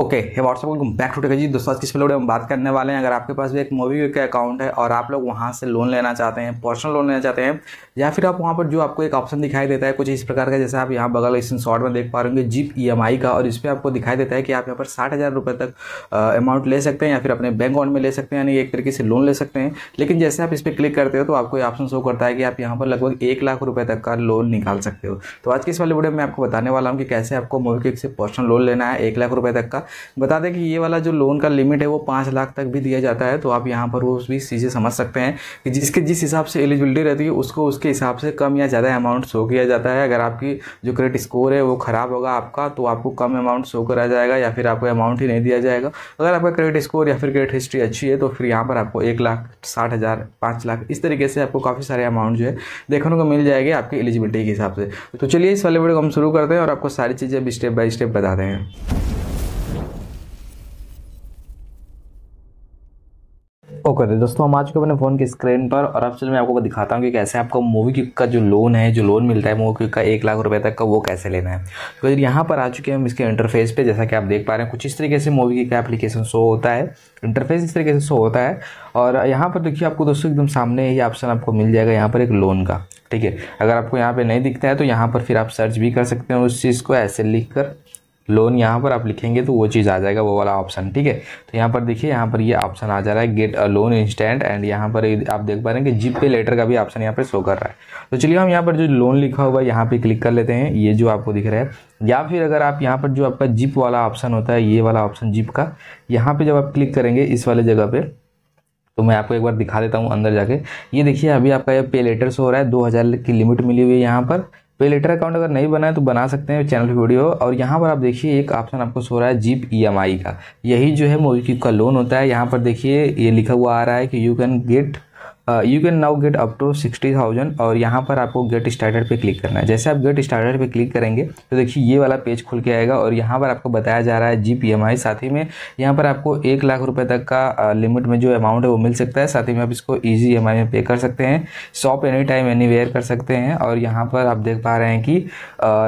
okay है WhatsApp back to जी दोस्तों आज किस वीडियो हम बात करने वाले हैं अगर आपके पास भी एक मोबी का अकाउंट है और आप लोग वहाँ से लोन लेना चाहते हैं पर्सनल लोन लेना चाहते हैं या फिर आप वहाँ पर जो आपको एक ऑप्शन दिखाई देता है कुछ इस प्रकार का जैसे आप यहाँ बगल इस शॉर्ट में देख पा रहे होंगे जीप ई e का और इस पर आपको दिखाई देता है कि आप यहाँ पर साठ हज़ार रुपये तक अमाउंट ले सकते हैं या फिर अपने बैंक अकाउंट में ले सकते हैं यानी एक तरीके से लोन ले सकते हैं लेकिन जैसे आप इस पर क्लिक करते हो तो आपको ये ऑप्शन शो करता है कि आप यहाँ पर लगभग एक लाख रुपये तक का लोन निकाल सकते हो तो आज के इस वाले वीडियो में आपको बताने वाला हूँ कि कैसे आपको मोबी से पर्सनल लोन लेना है एक लाख रुपये तक का साथ बता दें कि ये वाला जो लोन का लिमिट है वो पाँच लाख तक भी दिया जाता है तो आप यहाँ पर वो भी चीज़ें समझ सकते हैं कि जिसके जिस हिसाब से एलिजिबिलिटी रहती है उसको उसके हिसाब से कम या ज़्यादा अमाउंट शो किया जाता है अगर आपकी जो क्रेडिट स्कोर है वो ख़राब होगा आपका तो आपको कम अमाउंट शो करा जाएगा या फिर आपको अमाउंट ही नहीं दिया जाएगा अगर आपका क्रेडिट स्कोर या फिर क्रेडिट हिस्ट्री अच्छी है तो फिर यहाँ पर आपको एक लाख साठ हज़ार पाँच लाख इस तरीके से आपको काफ़ी सारे अमाउंट जो है देखने को मिल जाएगी आपकी एलिजिबिलिटी के हिसाब से तो चलिए इस वाले वीडियो को हम शुरू करते हैं और आपको सारी चीज़ें स्टेप बाय स्टेप बताते हैं ओके okay, तो दोस्तों हम आ चुके अपने फ़ोन की स्क्रीन पर और अब चल मैं आपको दिखाता हूँ कि कैसे आपको मूवी क्विक का जो लोन है जो लोन मिलता है मूवी क्विक का एक लाख रुपए तक का वो कैसे लेना है तो यहाँ पर आ चुके हैं हम इसके इंटरफेस पे जैसा कि आप देख पा रहे हैं कुछ इस तरीके से मूवी क्विक का एप्लीकेशन शो होता है इंटरफेस इस तरीके से शो होता है और यहाँ पर देखिए आपको दोस्तों एकदम सामने ही ऑप्शन आपको मिल जाएगा यहाँ पर एक लोन का ठीक है अगर आपको यहाँ पर नहीं दिखता है तो यहाँ पर फिर आप सर्च भी कर सकते हैं उस चीज़ को ऐसे लिख कर लोन यहाँ पर आप लिखेंगे तो वो चीज़ आ जाएगा वो वाला ऑप्शन ठीक है तो यहाँ पर देखिए यहाँ पर ये यह ऑप्शन आ जा रहा है get a loan instant and यहाँ पर आप देख पा रहे हैं कि जी पे लेटर का भी ऑप्शन यहाँ पर शो कर रहा है तो चलिए हम यहाँ पर जो लोन लिखा हुआ है यहाँ पे क्लिक कर लेते हैं ये जो आपको दिख रहा है या फिर अगर आप यहाँ पर जो आपका जिप वाला ऑप्शन होता है ये वाला ऑप्शन जिप का यहाँ पर जब आप क्लिक करेंगे इस वाले जगह पर तो मैं आपको एक बार दिखा देता हूँ अंदर जाके ये देखिए अभी आपका ये पे लेटर शो हो रहा है दो हज़ार की लिमिट मिली हुई है यहाँ पर पे लेटर अकाउंट अगर नहीं बनाए तो बना सकते हैं चैनल वीडियो और यहाँ पर आप देखिए एक ऑप्शन आपको सो रहा है जीप ई e का यही जो है मोबीक्विक का लोन होता है यहाँ पर देखिए ये लिखा हुआ आ रहा है कि you can get you can now get up to sixty thousand और यहाँ पर आपको गेट स्टार्टर पे क्लिक करना है जैसे आप गेट स्टार्टर पे क्लिक करेंगे तो देखिए ये वाला पेज खुल के आएगा और यहाँ पर आपको बताया जा रहा है जी पी एम आई साथ ही में यहाँ पर आपको एक लाख रुपये तक का लिमिट uh, में जो अमाउंट है वो मिल सकता है साथ ही में आप इसको ईजी ई एम आई में पे कर सकते हैं shop any time anywhere कर सकते हैं और यहाँ पर आप देख पा रहे हैं कि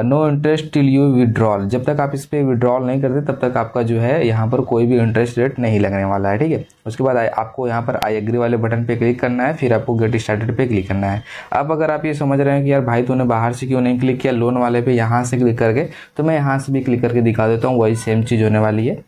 no interest till you withdrawal जब तक आप इस पर विड्रॉल नहीं करते तब तक आपका जो है यहाँ पर कोई भी इंटरेस्ट रेट नहीं लगने वाला है ठीक है उसके बाद आपको यहाँ पर आई एग्री वाले बटन पर क्लिक करना है करना है फिर आपको गेट स्टार्टेड पे क्लिक करना है अब अगर आप ये समझ रहे हैं कि यार भाई तूने बाहर से क्यों नहीं क्लिक किया लोन वाले पे यहाँ से क्लिक करके तो मैं यहाँ से भी क्लिक करके दिखा देता हूँ वही सेम चीज़ होने वाली है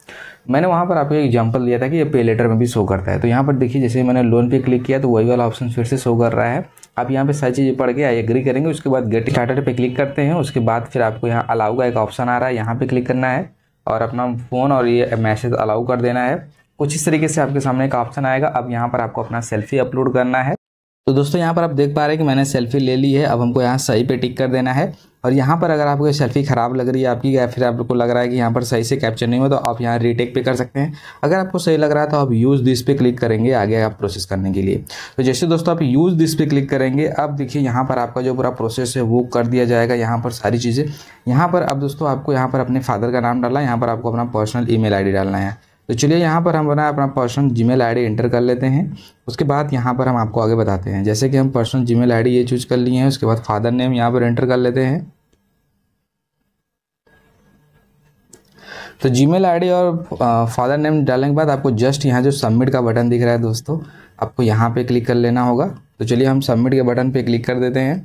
मैंने वहाँ पर आपको एग्जाम्पल दिया था कि ये पे लेटर में भी शो करता है तो यहाँ पर देखिए जैसे मैंने लोन पे क्लिक किया तो वही वाला ऑप्शन फिर से शो कर रहा है आप यहाँ पे सारी चीज़ें पढ़ के आई एग्री करेंगे उसके बाद गेट स्टार्टेड पे क्लिक करते हैं उसके बाद फिर आपको यहाँ अलाउ का एक ऑप्शन आ रहा है यहाँ पे क्लिक करना है और अपना फ़ोन और ये मैसेज अलाउ कर देना है कुछ इस तरीके से आपके सामने एक ऑप्शन आएगा अब यहाँ पर आपको अपना सेल्फी अपलोड करना है तो दोस्तों यहाँ पर आप देख पा रहे हैं कि मैंने सेल्फी ले ली है अब हमको यहाँ सही पे टिक कर देना है और यहाँ पर अगर आपको सेल्फी ख़राब लग रही है आपकी या फिर आपको लग रहा है कि यहाँ पर सही से कैप्चर नहीं हुआ तो आप यहाँ रीटेक पे कर सकते हैं अगर आपको सही लग रहा है तो आप यूज़ दिस पे क्लिक करेंगे आगे आप प्रोसेस करने के लिए तो जैसे दोस्तों आप यूज़ दिस पे क्लिक करेंगे अब देखिए यहाँ पर आपका जो पूरा प्रोसेस है वो कर दिया जाएगा यहाँ पर सारी चीज़ें यहाँ पर अब दोस्तों आपको यहाँ पर अपने फादर का नाम डालना है यहाँ पर आपको अपना पर्सनल ई मेल डालना है तो चलिए यहाँ पर हम बना अपना पर्सनल जीमेल आईडी एंटर कर लेते हैं उसके बाद यहाँ पर हम आपको आगे बताते हैं जैसे कि हम पर्सनल जीमेल आईडी ये चूज कर लिए हैं उसके बाद फादर नेम यहाँ पर एंटर कर लेते हैं तो जीमेल आईडी और फादर नेम डालने के बाद आपको जस्ट यहाँ जो सबमिट का बटन दिख रहा है दोस्तों आपको यहाँ पे क्लिक कर लेना होगा तो चलिए हम सबमिट के बटन पे क्लिक कर देते हैं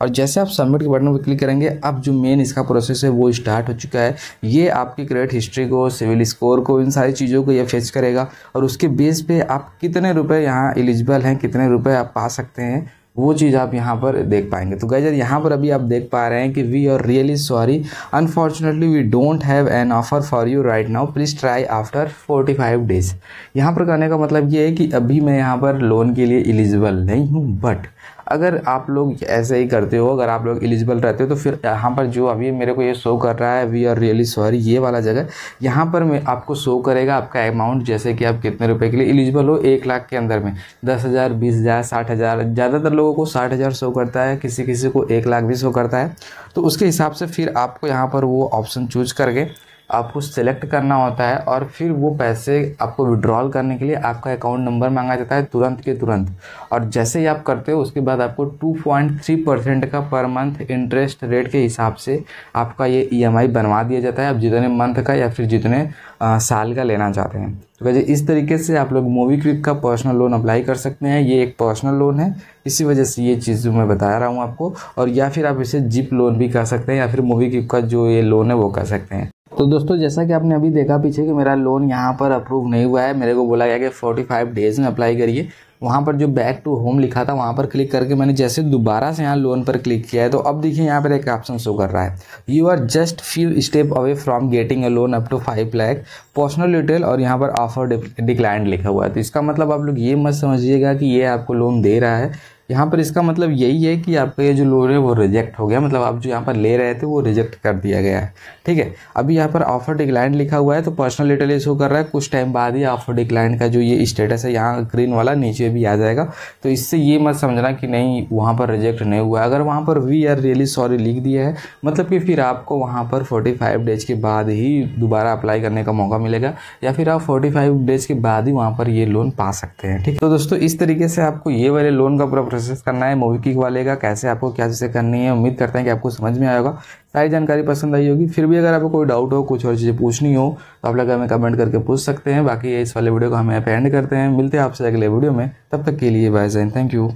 और जैसे आप सबमिट के बटन पर क्लिक करेंगे अब जो मेन इसका प्रोसेस है वो स्टार्ट हो चुका है ये आपकी क्रेडिट हिस्ट्री को सिविल स्कोर को इन सारी चीज़ों को ये फेच करेगा और उसके बेस पे आप कितने रुपए यहाँ एलिजिबल हैं कितने रुपए आप पा सकते हैं वो चीज़ आप यहाँ पर देख पाएंगे तो गैजर यहाँ पर अभी आप देख पा रहे हैं कि we are really sorry unfortunately we don't have an offer for you right now please try after 45 days यहाँ पर कहने का मतलब ये है कि अभी मैं यहाँ पर लोन के लिए एलिजिबल नहीं हूँ बट अगर आप लोग ऐसे ही करते हो अगर आप लोग एलिजिबल रहते हो तो फिर यहाँ पर जो अभी मेरे को ये शो कर रहा है वी आर रियली सॉरी ये वाला जगह यहाँ पर मैं आपको शो करेगा आपका अमाउंट जैसे कि आप कितने रुपए के लिए एलिजिबल हो एक लाख के अंदर में दस हज़ार बीस हज़ार साठ हज़ार ज़्यादातर लोगों को साठ हज़ार शो करता है किसी किसी को एक लाख भी शो करता है तो उसके हिसाब से फिर आपको यहाँ पर वो ऑप्शन चूज करके आपको सेलेक्ट करना होता है और फिर वो पैसे आपको विड्रॉल करने के लिए आपका अकाउंट नंबर मांगा जाता है तुरंत के तुरंत और जैसे ही आप करते हो उसके बाद आपको 2.3 परसेंट का पर मंथ इंटरेस्ट रेट के हिसाब से आपका ये ईएमआई e बनवा दिया जाता है आप जितने मंथ का या फिर जितने आ, साल का लेना चाहते हैं तो वजह इस तरीके से आप लोग मोवी क्विक का पर्सनल लोन अप्लाई कर सकते हैं ये एक पर्सनल लोन है इसी वजह से ये चीज़ मैं बता रहा हूँ आपको और या फिर आप इसे जिप लोन भी कर सकते हैं या फिर मोवी क्विक का जो ये लोन है वो कर सकते हैं तो दोस्तों जैसा कि आपने अभी देखा पीछे कि मेरा लोन यहाँ पर अप्रूव नहीं हुआ है मेरे को बोला गया कि 45 डेज़ में अप्लाई करिए वहाँ पर जो बैक टू होम लिखा था वहाँ पर क्लिक करके मैंने जैसे दोबारा से यहाँ लोन पर क्लिक किया है तो अब देखिए यहाँ पर एक ऑप्शन शो कर रहा है you are just few step away from getting a loan up to five lakh personal detail और यहाँ पर ऑफर डिक्लाइंड लिखा हुआ है तो इसका मतलब आप लोग ये मत समझिएगा कि ये आपको लोन दे रहा है यहाँ पर इसका मतलब यही है कि आपका ये जो लोन है वो रिजेक्ट हो गया मतलब आप जो यहाँ पर ले रहे थे वो रिजेक्ट कर दिया गया है ठीक है अभी यहाँ पर ऑफर डिक्लाइन लिखा हुआ है तो पर्सनल डिटेल इशू कर रहा है कुछ टाइम बाद ही ऑफर डिक्लाइन का जो ये स्टेटस है यहाँ ग्रीन वाला नीचे भी आ जाएगा तो इससे ये मत समझना कि नहीं वहाँ पर रिजेक्ट नहीं हुआ अगर वहाँ पर वी आर रियली सॉरी लिख दिया है मतलब कि फिर आपको वहाँ पर फोर्टी फाइव डेज के बाद ही दोबारा अप्लाई करने का मौका मिलेगा या फिर आप फोर्टी फाइव डेज के बाद ही वहाँ पर ये लोन पा सकते हैं ठीक है तो दोस्तों इस तरीके से आपको ये वाले लोन का पूरा परचेस करना है मोबी किक वाले का कैसे आपको क्या चीज़ें करनी है उम्मीद करते हैं कि आपको समझ में आएगा सारी जानकारी पसंद आई होगी फिर भी अगर आपको कोई डाउट हो कुछ और चीज़ें पूछनी हो तो आप लोग हमें कमेंट करके पूछ सकते हैं बाकी इस वाले वीडियो को हम यहाँ पर एंड करते हैं मिलते हैं आपसे अगले वीडियो में तब तक के लिए बाय जैन थैंक यू